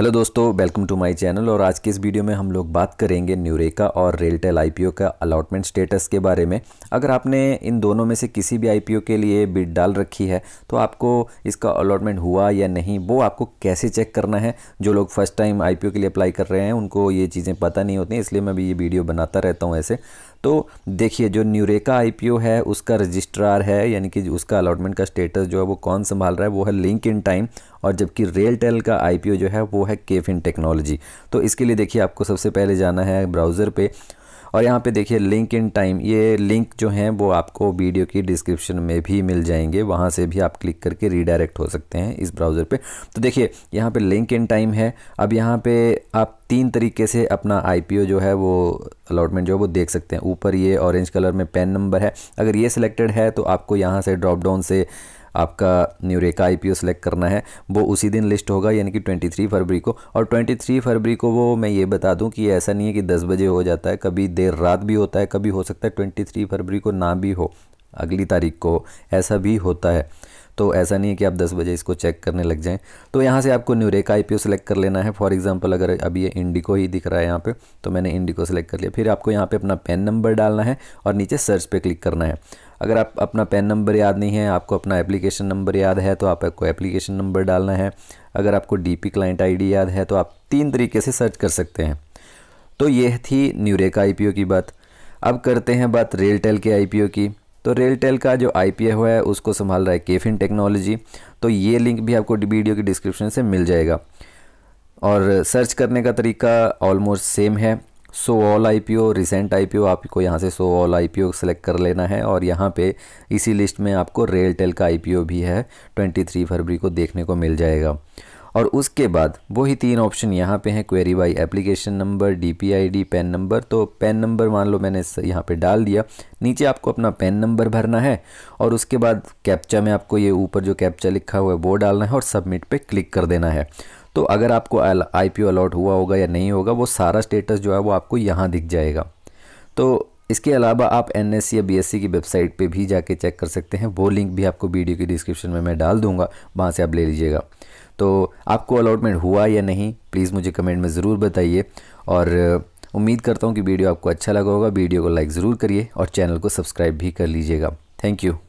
hello दोस्तों welcome to my channel और आज के इस वीडियो में हम लोग बात करेंगे न्यूरेका और रेलटेल आईपीओ का अलॉटमेंट स्टेटस के बारे में अगर आपने इन दोनों में से किसी भी आईपीओ के लिए बिड डाल रखी है तो आपको इसका अलॉटमेंट हुआ या नहीं वो आपको कैसे चेक करना है जो लोग फर्स्ट टाइम आई के लिए अप्लाई कर रहे हैं उनको ये चीज़ें पता नहीं होती इसलिए मैं भी ये वीडियो बनाता रहता हूँ ऐसे तो देखिए जो न्यूरेका आई है उसका रजिस्ट्रार है यानी कि उसका अलॉटमेंट का स्टेटस जो है वो कौन संभाल रहा है वो है लिंक इन टाइम और जबकि रेलटेल का आई जो है वो वो है इन टेक्नोलॉजी तो इसके लिए देखिए आपको सबसे पहले जाना है ब्राउज़र पे और यहाँ पे देखिए लिंक इन टाइम ये लिंक जो हैं वो आपको वीडियो की डिस्क्रिप्शन में भी मिल जाएंगे वहाँ से भी आप क्लिक करके रीडायरेक्ट हो सकते हैं इस ब्राउज़र पे तो देखिए यहाँ पे लिंक इन टाइम है अब यहाँ पे आप तीन तरीके से अपना आईपीओ जो है वो अलॉटमेंट जो है वो देख सकते हैं ऊपर ये ऑरेंज कलर में पेन नंबर है अगर ये सिलेक्टेड है तो आपको यहाँ से ड्रॉप डाउन से आपका न्यूरेका आई पी सेलेक्ट करना है वो उसी दिन लिस्ट होगा यानी कि 23 फरवरी को और 23 फरवरी को वो मैं ये बता दूं कि ऐसा नहीं है कि 10 बजे हो जाता है कभी देर रात भी होता है कभी हो सकता है 23 फरवरी को ना भी हो अगली तारीख को ऐसा भी होता है तो ऐसा नहीं है कि आप 10 बजे इसको चेक करने लग जाएं तो यहाँ से आपको न्यूरेका आई पी सेलेक्ट कर लेना है फॉर एग्जांपल अगर अभी ये इंडिको ही दिख रहा है यहाँ पे तो मैंने इंडिको सेलेक्ट कर लिया फिर आपको यहाँ पे अपना पेन नंबर डालना है और नीचे सर्च पे क्लिक करना है अगर आप अपना पेन नंबर याद नहीं है आपको अपना एप्लीकेशन नंबर याद है तो आपको एप्लीकेशन नंबर डालना है अगर आपको डी क्लाइंट आई याद है तो आप तीन तरीके से सर्च कर सकते हैं तो यह थी न्यूरेका आई की बात अब करते हैं बात रेलटेल के आई की तो रेलटेल का जो आई पी है उसको संभाल रहा है केफिन टेक्नोलॉजी तो ये लिंक भी आपको वीडियो की डिस्क्रिप्शन से मिल जाएगा और सर्च करने का तरीका ऑलमोस्ट सेम है so all I P O recent I P O आपको यहाँ से so all I P O select कर लेना है और यहाँ पे इसी लिस्ट में आपको रेलटेल का आई पी ओ भी है ट्वेंटी थ्री फरवरी को देखने को मिल जाएगा और उसके बाद वही तीन ऑप्शन यहाँ पे हैं query by application number DPID PAN number तो पैन नंबर मान लो मैंने यहाँ पे डाल दिया नीचे आपको अपना पैन नंबर भरना है और उसके बाद कैप्चा में आपको ये ऊपर जो कैप्चा लिखा हुआ है वो डालना है और सबमिट पे क्लिक कर देना है तो अगर आपको आई पी अलॉट हुआ होगा या नहीं होगा वो सारा स्टेटस जो है वो आपको यहाँ दिख जाएगा तो इसके अलावा आप एन या बी की वेबसाइट पे भी जाके चेक कर सकते हैं वो लिंक भी आपको वीडियो के डिस्क्रिप्शन में मैं डाल दूंगा वहाँ से आप ले लीजिएगा तो आपको अलॉटमेंट हुआ या नहीं प्लीज़ मुझे कमेंट में ज़रूर बताइए और उम्मीद करता हूँ कि वीडियो आपको अच्छा लगा होगा वीडियो को लाइक ज़रूर करिए और चैनल को सब्सक्राइब भी कर लीजिएगा थैंक यू